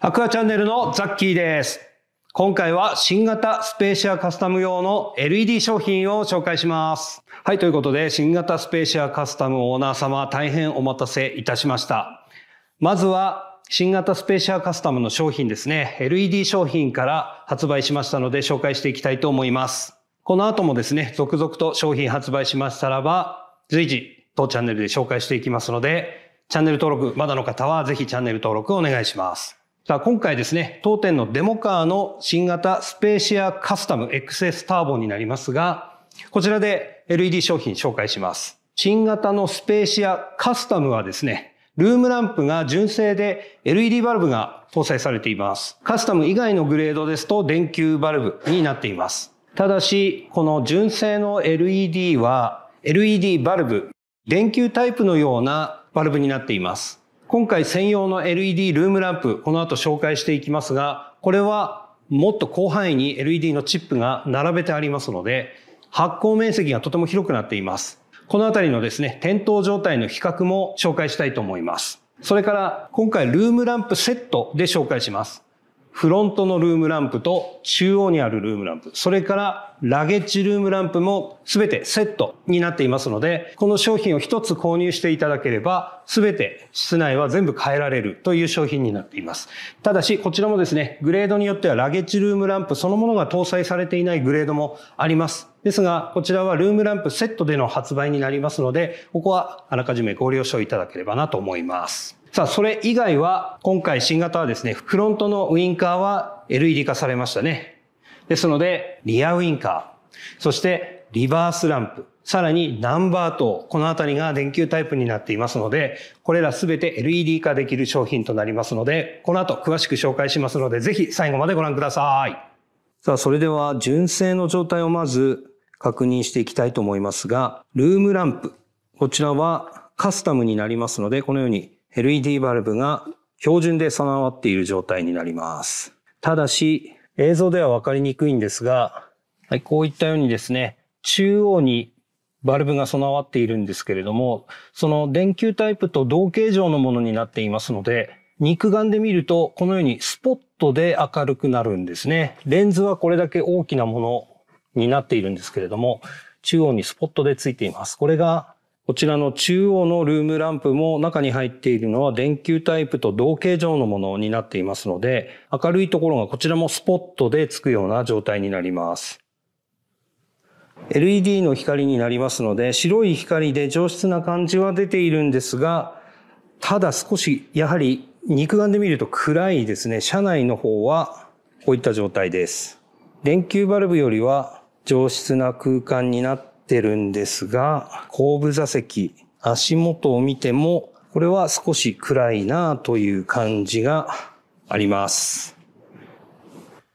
アクアチャンネルのザッキーです。今回は新型スペーシアカスタム用の LED 商品を紹介します。はい、ということで新型スペーシアカスタムオーナー様大変お待たせいたしました。まずは新型スペーシアカスタムの商品ですね。LED 商品から発売しましたので紹介していきたいと思います。この後もですね、続々と商品発売しましたらば、随時当チャンネルで紹介していきますので、チャンネル登録まだの方はぜひチャンネル登録お願いします。さあ、今回ですね、当店のデモカーの新型スペーシアカスタム XS ターボになりますが、こちらで LED 商品紹介します。新型のスペーシアカスタムはですね、ルームランプが純正で LED バルブが搭載されています。カスタム以外のグレードですと電球バルブになっています。ただし、この純正の LED は LED バルブ、電球タイプのようなバルブになっています。今回専用の LED ルームランプ、この後紹介していきますが、これはもっと広範囲に LED のチップが並べてありますので、発光面積がとても広くなっています。このあたりのですね、点灯状態の比較も紹介したいと思います。それから、今回ルームランプセットで紹介します。フロントのルームランプと中央にあるルームランプ、それからラゲッジルームランプも全てセットになっていますので、この商品を1つ購入していただければ、全て室内は全部変えられるという商品になっています。ただし、こちらもですね、グレードによってはラゲッジルームランプそのものが搭載されていないグレードもあります。ですが、こちらはルームランプセットでの発売になりますので、ここはあらかじめご了承いただければなと思います。さあ、それ以外は、今回新型はですね、フロントのウインカーは LED 化されましたね。ですので、リアウインカー、そしてリバースランプ、さらにナンバー灯、このあたりが電球タイプになっていますので、これらすべて LED 化できる商品となりますので、この後詳しく紹介しますので、ぜひ最後までご覧ください。さあ、それでは純正の状態をまず確認していきたいと思いますが、ルームランプ、こちらはカスタムになりますので、このように LED バルブが標準で備わっている状態になります。ただし、映像ではわかりにくいんですが、はい、こういったようにですね、中央にバルブが備わっているんですけれども、その電球タイプと同形状のものになっていますので、肉眼で見るとこのようにスポットで明るくなるんですね。レンズはこれだけ大きなものになっているんですけれども、中央にスポットでついています。これがこちらの中央のルームランプも中に入っているのは電球タイプと同形状のものになっていますので、明るいところがこちらもスポットでつくような状態になります。LED の光になりますので、白い光で上質な感じは出ているんですが、ただ少しやはり肉眼で見ると暗いですね。車内の方はこういった状態です。電球バルブよりは上質な空間になっってるんですが、後部座席、足元を見ても、これは少し暗いなという感じがあります。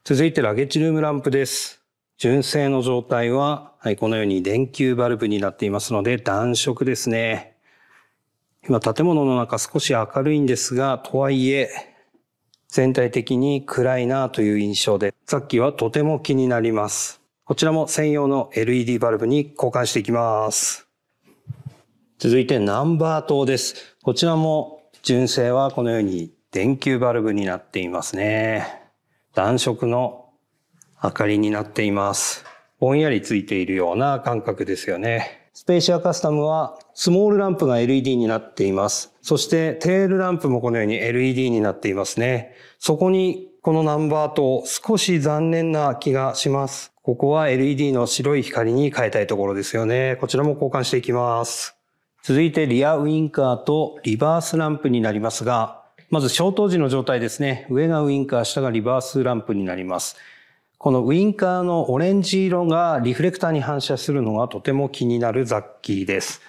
続いてラゲッジルームランプです。純正の状態は、はい、このように電球バルブになっていますので暖色ですね。今建物の中少し明るいんですが、とはいえ、全体的に暗いなという印象で、さっきはとても気になります。こちらも専用の LED バルブに交換していきます。続いてナンバー灯です。こちらも純正はこのように電球バルブになっていますね。暖色の明かりになっています。ぼんやりついているような感覚ですよね。スペーシアカスタムはスモールランプが LED になっています。そしてテールランプもこのように LED になっていますね。そこにこのナンバー灯少し残念な気がします。ここは LED の白い光に変えたいところですよね。こちらも交換していきます。続いてリアウインカーとリバースランプになりますが、まず消灯時の状態ですね。上がウインカー、下がリバースランプになります。このウインカーのオレンジ色がリフレクターに反射するのがとても気になる雑記です。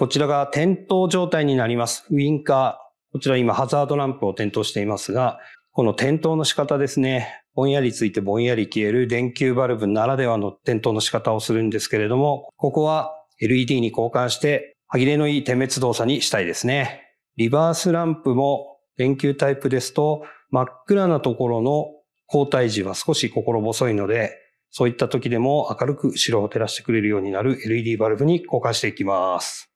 こちらが点灯状態になります。ウインカー。こちら今ハザードランプを点灯していますが、この点灯の仕方ですね。ぼんやりついてぼんやり消える電球バルブならではの点灯の仕方をするんですけれども、ここは LED に交換して、歯切れのいい点滅動作にしたいですね。リバースランプも電球タイプですと、真っ暗なところの交代時は少し心細いので、そういった時でも明るく白を照らしてくれるようになる LED バルブに交換していきます。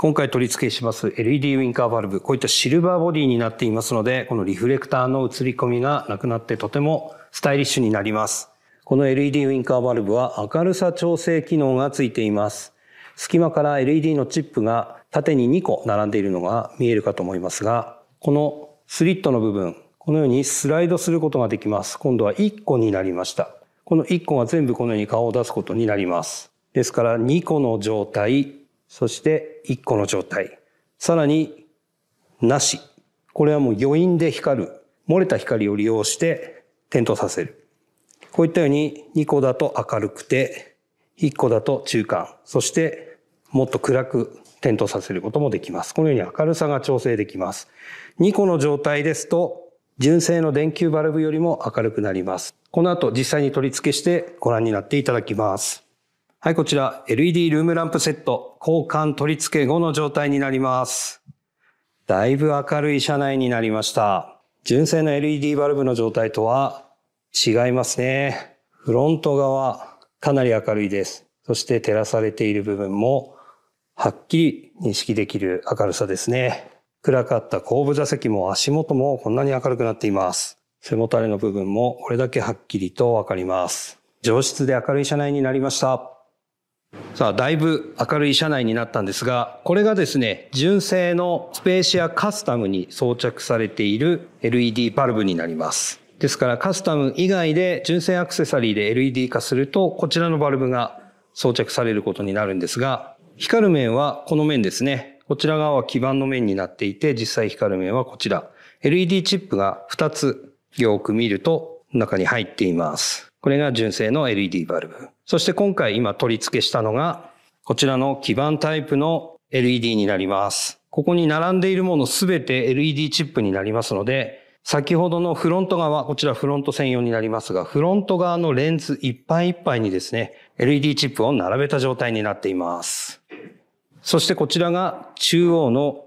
今回取り付けします LED ウィンカーバルブ、こういったシルバーボディになっていますので、このリフレクターの映り込みがなくなってとてもスタイリッシュになります。この LED ウィンカーバルブは明るさ調整機能がついています。隙間から LED のチップが縦に2個並んでいるのが見えるかと思いますが、このスリットの部分、このようにスライドすることができます。今度は1個になりました。この1個が全部このように顔を出すことになります。ですから2個の状態、そして1個の状態。さらに、なし。これはもう余韻で光る。漏れた光を利用して点灯させる。こういったように2個だと明るくて、1個だと中間、そしてもっと暗く点灯させることもできます。このように明るさが調整できます。2個の状態ですと、純正の電球バルブよりも明るくなります。この後実際に取り付けしてご覧になっていただきます。はい、こちら LED ルームランプセット交換取り付け後の状態になります。だいぶ明るい車内になりました。純正の LED バルブの状態とは違いますね。フロント側かなり明るいです。そして照らされている部分もはっきり認識できる明るさですね。暗かった後部座席も足元もこんなに明るくなっています。背もたれの部分もこれだけはっきりとわかります。上質で明るい車内になりました。さあ、だいぶ明るい車内になったんですが、これがですね、純正のスペーシアカスタムに装着されている LED バルブになります。ですからカスタム以外で純正アクセサリーで LED 化すると、こちらのバルブが装着されることになるんですが、光る面はこの面ですね。こちら側は基板の面になっていて、実際光る面はこちら。LED チップが2つよく見ると中に入っています。これが純正の LED バルブ。そして今回今取り付けしたのが、こちらの基板タイプの LED になります。ここに並んでいるものすべて LED チップになりますので、先ほどのフロント側、こちらフロント専用になりますが、フロント側のレンズいっぱいいっぱいにですね、LED チップを並べた状態になっています。そしてこちらが中央の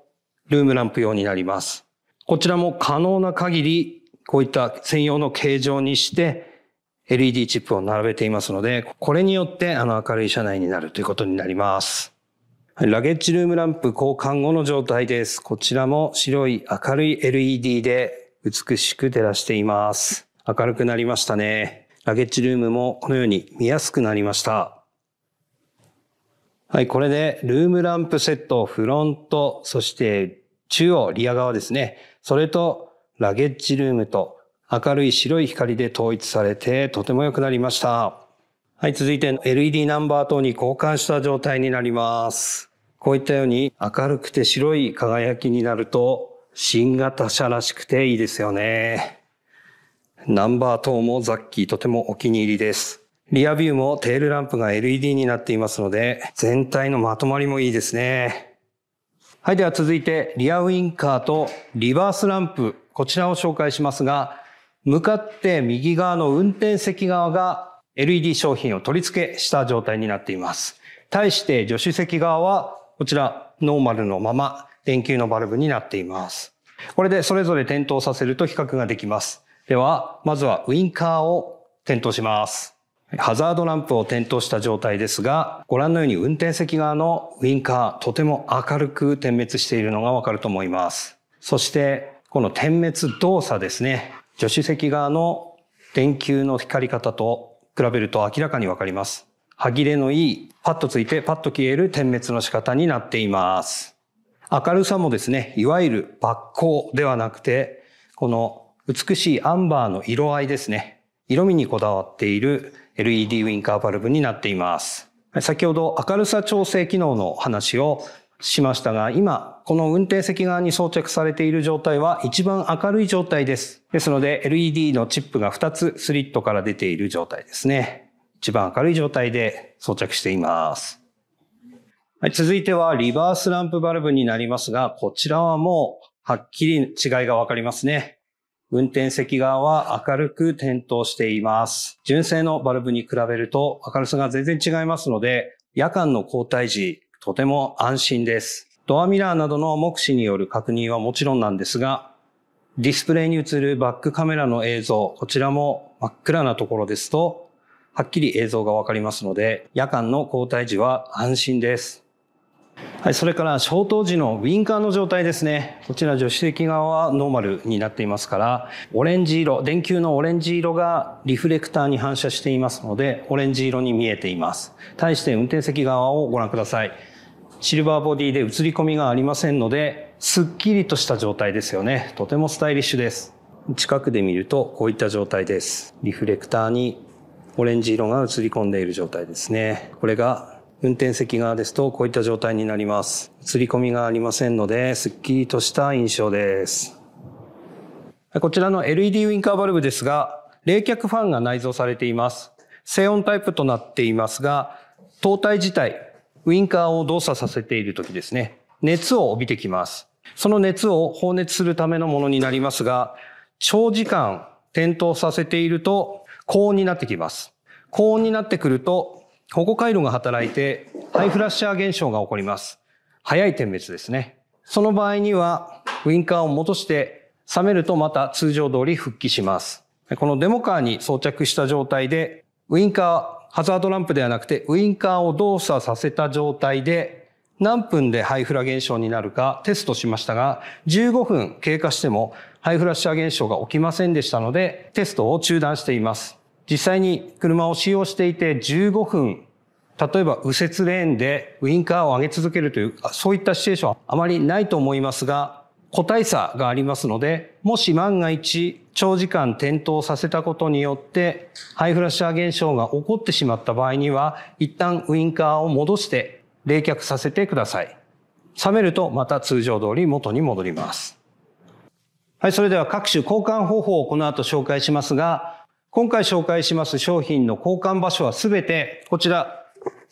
ルームランプ用になります。こちらも可能な限り、こういった専用の形状にして、LED チップを並べていますので、これによってあの明るい車内になるということになります。ラゲッジルームランプ交換後の状態です。こちらも白い明るい LED で美しく照らしています。明るくなりましたね。ラゲッジルームもこのように見やすくなりました。はい、これでルームランプセット、フロント、そして中央、リア側ですね。それとラゲッジルームと明るい白い光で統一されてとても良くなりました。はい、続いて LED ナンバー等に交換した状態になります。こういったように明るくて白い輝きになると新型車らしくていいですよね。ナンバー等もザッキーとてもお気に入りです。リアビューもテールランプが LED になっていますので全体のまとまりもいいですね。はい、では続いてリアウインカーとリバースランプ、こちらを紹介しますが、向かって右側の運転席側が LED 商品を取り付けした状態になっています。対して助手席側はこちらノーマルのまま電球のバルブになっています。これでそれぞれ点灯させると比較ができます。では、まずはウィンカーを点灯します。ハザードランプを点灯した状態ですが、ご覧のように運転席側のウインカー、とても明るく点滅しているのがわかると思います。そして、この点滅動作ですね。助手席側の電球の光り方と比べると明らかにわかります。歯切れのいい、パッとついてパッと消える点滅の仕方になっています。明るさもですね、いわゆる抜光ではなくて、この美しいアンバーの色合いですね。色味にこだわっている LED ウィンカーバルブになっています。先ほど明るさ調整機能の話をしましたが、今この運転席側に装着されている状態は一番明るい状態です。ですので LED のチップが2つスリットから出ている状態ですね。一番明るい状態で装着しています。はい、続いてはリバースランプバルブになりますが、こちらはもうはっきり違いがわかりますね。運転席側は明るく点灯しています。純正のバルブに比べると明るさが全然違いますので、夜間の交代時、とても安心です。ドアミラーなどの目視による確認はもちろんなんですが、ディスプレイに映るバックカメラの映像、こちらも真っ暗なところですと、はっきり映像がわかりますので、夜間の交代時は安心です。はい、それから消灯時のウィンカーの状態ですね。こちら助手席側はノーマルになっていますから、オレンジ色、電球のオレンジ色がリフレクターに反射していますので、オレンジ色に見えています。対して運転席側をご覧ください。シルバーボディで映り込みがありませんので、すっきりとした状態ですよね。とてもスタイリッシュです。近くで見るとこういった状態です。リフレクターにオレンジ色が映り込んでいる状態ですね。これが運転席側ですとこういった状態になります。映り込みがありませんので、すっきりとした印象です。こちらの LED ウィンカーバルブですが、冷却ファンが内蔵されています。静音タイプとなっていますが、灯体自体、ウインカーを動作させている時ですね、熱を帯びてきます。その熱を放熱するためのものになりますが、長時間点灯させていると高温になってきます。高温になってくると保護回路が働いてハイフラッシャー現象が起こります。早い点滅ですね。その場合にはウインカーを戻して冷めるとまた通常通り復帰します。このデモカーに装着した状態でウインカー、ハザードランプではなくて、ウインカーを動作させた状態で、何分でハイフラ現象になるかテストしましたが、15分経過してもハイフラッシャー現象が起きませんでしたので、テストを中断しています。実際に車を使用していて15分、例えば右折レーンでウインカーを上げ続けるという、そういったシチュエーションはあまりないと思いますが、個体差がありますので、もし万が一長時間点灯させたことによってハイフラッシャー現象が起こってしまった場合には、一旦ウインカーを戻して冷却させてください。冷めるとまた通常通り元に戻ります。はい、それでは各種交換方法をこの後紹介しますが、今回紹介します商品の交換場所はすべてこちら、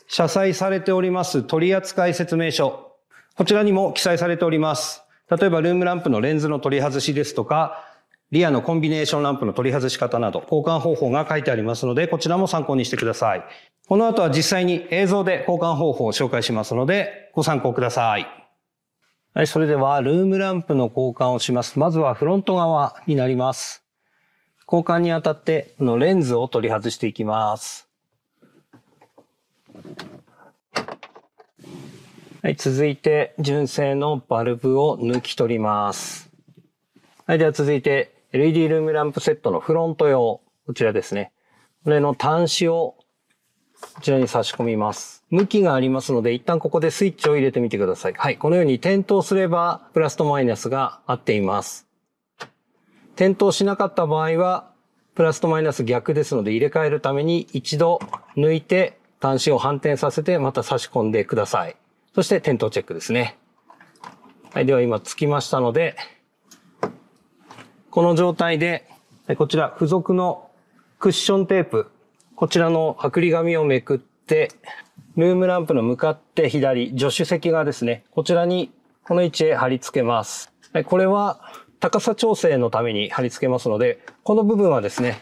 謝罪されております取扱説明書。こちらにも記載されております。例えばルームランプのレンズの取り外しですとか、リアのコンビネーションランプの取り外し方など、交換方法が書いてありますので、こちらも参考にしてください。この後は実際に映像で交換方法を紹介しますので、ご参考ください。はい、それでは、ルームランプの交換をします。まずはフロント側になります。交換にあたって、このレンズを取り外していきます。はい、続いて純正のバルブを抜き取ります。はい、では続いて LED ルームランプセットのフロント用、こちらですね。これの端子をこちらに差し込みます。向きがありますので、一旦ここでスイッチを入れてみてください。はい、このように点灯すれば、プラスとマイナスが合っています。点灯しなかった場合は、プラスとマイナス逆ですので、入れ替えるために一度抜いて、端子を反転させて、また差し込んでください。そして点灯チェックですね。はい、では今着きましたので、この状態で、こちら付属のクッションテープ、こちらの剥離紙をめくって、ルームランプの向かって左、助手席側ですね。こちらにこの位置へ貼り付けます。これは高さ調整のために貼り付けますので、この部分はですね、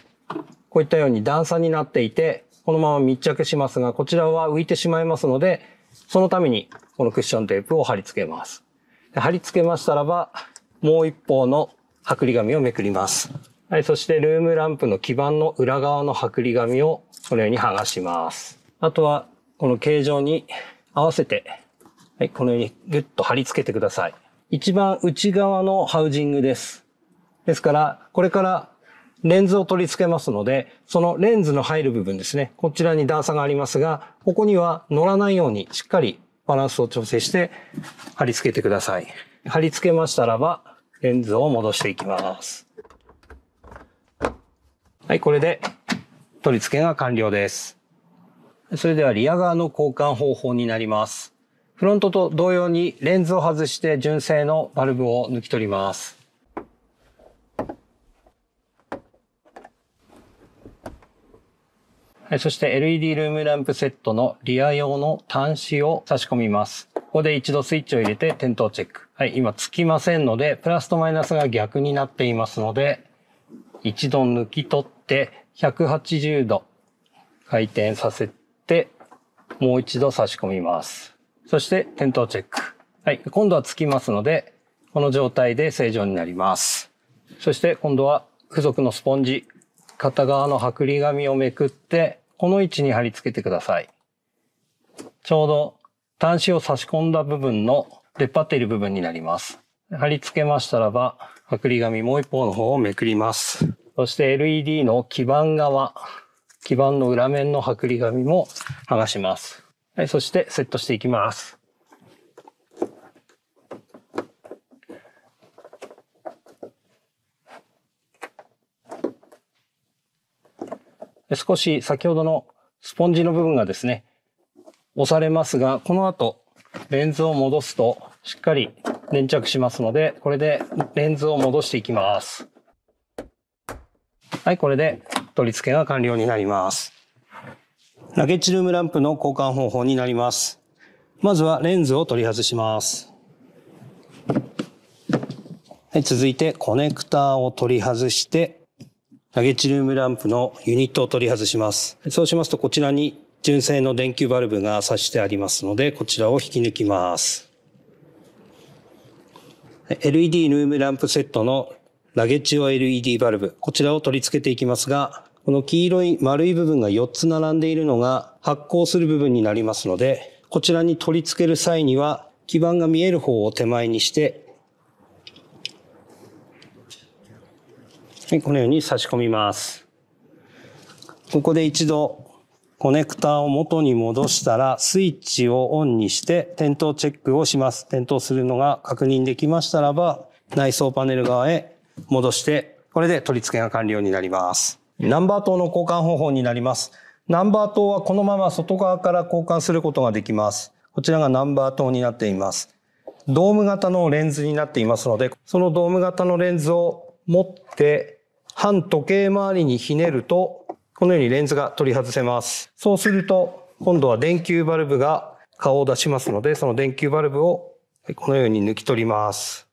こういったように段差になっていて、このまま密着しますが、こちらは浮いてしまいますので、そのために、このクッションテープを貼り付けます。貼り付けましたらば、もう一方の剥離紙をめくります。はい、そしてルームランプの基板の裏側の剥離紙をこのように剥がします。あとは、この形状に合わせて、はい、このようにぐっと貼り付けてください。一番内側のハウジングです。ですから、これからレンズを取り付けますので、そのレンズの入る部分ですね、こちらに段差がありますが、ここには乗らないようにしっかりバランスを調整して貼り付けてください。貼り付けましたらば、レンズを戻していきます。はい、これで取り付けが完了です。それではリア側の交換方法になります。フロントと同様にレンズを外して純正のバルブを抜き取ります。そして LED ルームランプセットのリア用の端子を差し込みます。ここで一度スイッチを入れて点灯チェック。はい、今つきませんので、プラスとマイナスが逆になっていますので、一度抜き取って180度回転させて、もう一度差し込みます。そして点灯チェック。はい、今度はつきますので、この状態で正常になります。そして今度は付属のスポンジ、片側の剥離紙をめくって、この位置に貼り付けてください。ちょうど端子を差し込んだ部分の出っ張っている部分になります。貼り付けましたらば、剥離紙もう一方の方をめくります。そして LED の基板側、基板の裏面の剥離紙も剥がします。はい、そしてセットしていきます。少し先ほどのスポンジの部分がですね、押されますが、この後、レンズを戻すと、しっかり粘着しますので、これでレンズを戻していきます。はい、これで取り付けが完了になります。ラゲッジルームランプの交換方法になります。まずはレンズを取り外します。はい、続いてコネクターを取り外して、ゲッチルームランプのユニットを取り外します。そうしますとこちらに純正の電球バルブが挿してありますので、こちらを引き抜きます。LED ルームランプセットのラゲッジ用 LED バルブ、こちらを取り付けていきますが、この黄色い丸い部分が4つ並んでいるのが発光する部分になりますので、こちらに取り付ける際には、基板が見える方を手前にして、はい、このように差し込みます。ここで一度コネクタを元に戻したら、スイッチをオンにして点灯チェックをします。点灯するのが確認できましたらば、内装パネル側へ戻して、これで取り付けが完了になります。ナンバー灯の交換方法になります。ナンバー灯はこのまま外側から交換することができます。こちらがナンバー灯になっています。ドーム型のレンズになっていますので、そのドーム型のレンズを持って反時計回りにひねると、このようにレンズが取り外せます。そうすると、今度は電球バルブが顔を出しますので、その電球バルブをこのように抜き取ります。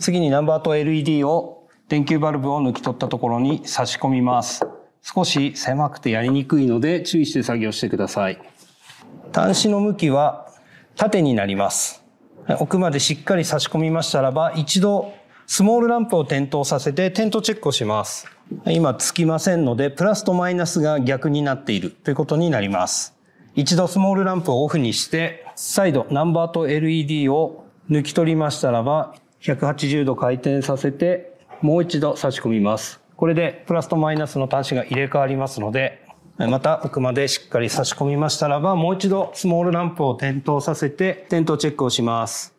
次にナンバーと LED を電球バルブを抜き取ったところに差し込みます。少し狭くてやりにくいので注意して作業してください。端子の向きは縦になります。奥までしっかり差し込みましたらば、一度スモールランプを点灯させて点灯チェックをします。今つきませんので、プラスとマイナスが逆になっているということになります。一度スモールランプをオフにして、再度ナンバーと LED を抜き取りましたらば、180度回転させて、もう一度差し込みます。これでプラスとマイナスの端子が入れ替わりますので、また奥までしっかり差し込みましたらば、もう一度スモールランプを点灯させて、点灯チェックをします。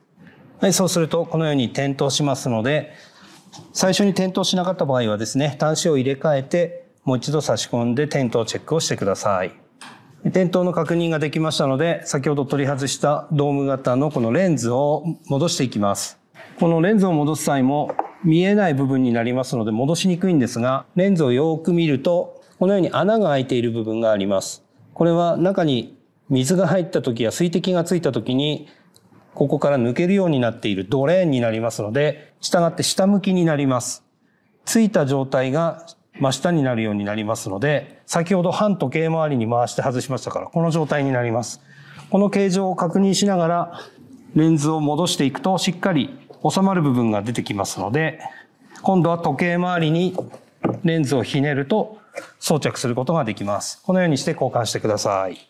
はい、そうするとこのように点灯しますので、最初に点灯しなかった場合はですね、端子を入れ替えて、もう一度差し込んで点灯チェックをしてください。点灯の確認ができましたので、先ほど取り外したドーム型のこのレンズを戻していきます。このレンズを戻す際も見えない部分になりますので戻しにくいんですが、レンズをよく見ると、このように穴が開いている部分があります。これは中に水が入った時や水滴がついた時にここから抜けるようになっているドレーンになりますので、従って下向きになります。ついた状態が真下になるようになりますので、先ほど反時計回りに回して外しましたから、この状態になります。この形状を確認しながら、レンズを戻していくと、しっかり収まる部分が出てきますので、今度は時計回りにレンズをひねると装着することができます。このようにして交換してください。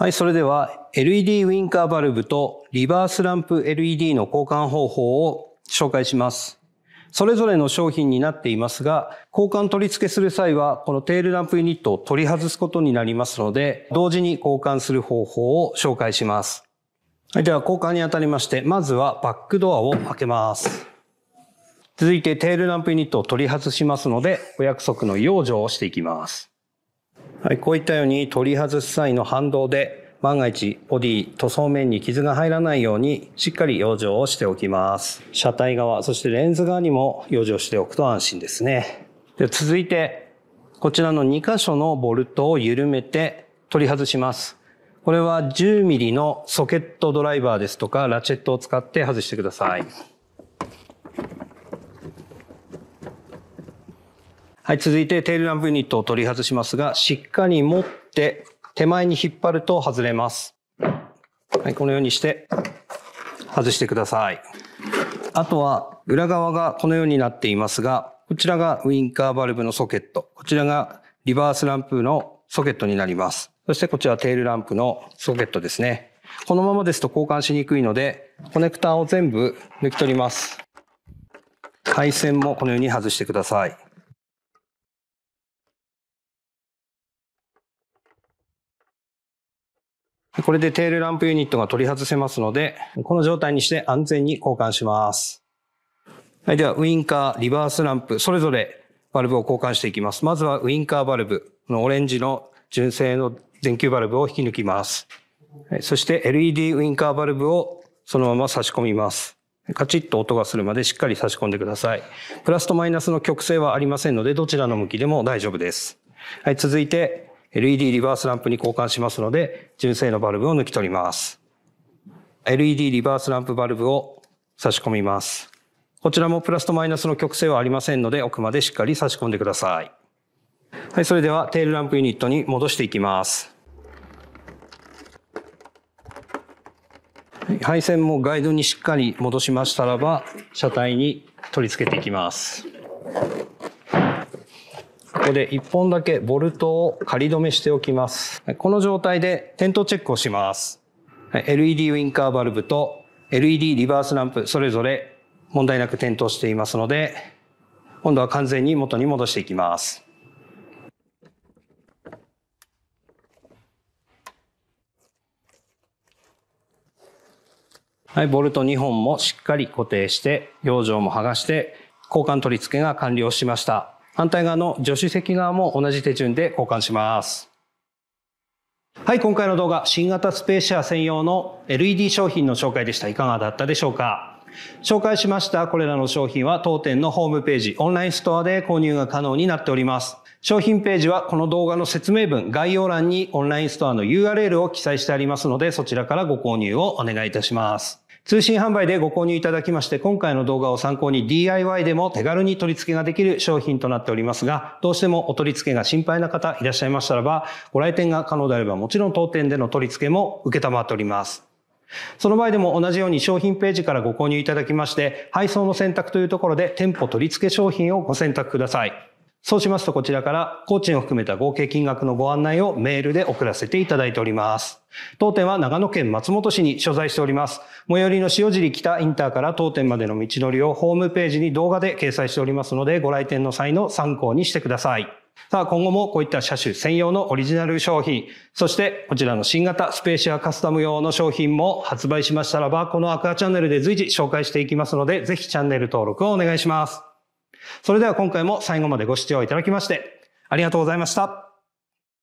はい、それでは LED ウィンカーバルブとリバースランプ LED の交換方法を紹介します。それぞれの商品になっていますが、交換取り付けする際は、このテールランプユニットを取り外すことになりますので、同時に交換する方法を紹介します。はい、では交換にあたりまして、まずはバックドアを開けます。続いてテールランプユニットを取り外しますので、お約束の養生をしていきます。はい、こういったように取り外す際の反動で万が一ボディ塗装面に傷が入らないようにしっかり養生をしておきます。車体側、そしてレンズ側にも養生しておくと安心ですね。で続いて、こちらの2箇所のボルトを緩めて取り外します。これは 10mm のソケットドライバーですとかラチェットを使って外してください。はい、続いてテールランプユニットを取り外しますが、しっかり持って手前に引っ張ると外れます。はい、このようにして外してください。あとは裏側がこのようになっていますが、こちらがウインカーバルブのソケット。こちらがリバースランプのソケットになります。そしてこちらテールランプのソケットですね。このままですと交換しにくいので、コネクターを全部抜き取ります。配線もこのように外してください。これでテールランプユニットが取り外せますので、この状態にして安全に交換します。はい、ではウインカー、リバースランプ、それぞれバルブを交換していきます。まずはウインカーバルブ、のオレンジの純正の電球バルブを引き抜きます。そして LED ウインカーバルブをそのまま差し込みます。カチッと音がするまでしっかり差し込んでください。プラスとマイナスの曲線はありませんので、どちらの向きでも大丈夫です。はい、続いて、LED リバースランプに交換しますので、純正のバルブを抜き取ります。LED リバースランプバルブを差し込みます。こちらもプラスとマイナスの極性はありませんので、奥までしっかり差し込んでください。はい、それではテールランプユニットに戻していきます。配線もガイドにしっかり戻しましたらば、車体に取り付けていきます。ここで1本だけボルトを仮止めしておきます。この状態で点灯チェックをします。LED ウィンカーバルブと LED リバースランプ、それぞれ問題なく点灯していますので、今度は完全に元に戻していきます。はい、ボルト2本もしっかり固定して、養生も剥がして、交換取り付けが完了しました。反対側の助手席側も同じ手順で交換します。はい、今回の動画、新型スペーシア専用の LED 商品の紹介でした。いかがだったでしょうか紹介しましたこれらの商品は当店のホームページ、オンラインストアで購入が可能になっております。商品ページはこの動画の説明文、概要欄にオンラインストアの URL を記載してありますので、そちらからご購入をお願いいたします。通信販売でご購入いただきまして、今回の動画を参考に DIY でも手軽に取り付けができる商品となっておりますが、どうしてもお取り付けが心配な方いらっしゃいましたらば、ご来店が可能であればもちろん当店での取り付けも受けたまっております。その場合でも同じように商品ページからご購入いただきまして、配送の選択というところで店舗取り付け商品をご選択ください。そうしますとこちらから工賃を含めた合計金額のご案内をメールで送らせていただいております。当店は長野県松本市に所在しております。最寄りの塩尻北インターから当店までの道のりをホームページに動画で掲載しておりますのでご来店の際の参考にしてください。さあ今後もこういった車種専用のオリジナル商品、そしてこちらの新型スペーシアカスタム用の商品も発売しましたらばこのアクアチャンネルで随時紹介していきますのでぜひチャンネル登録をお願いします。それでは今回も最後までご視聴いただきまして、ありがとうございました。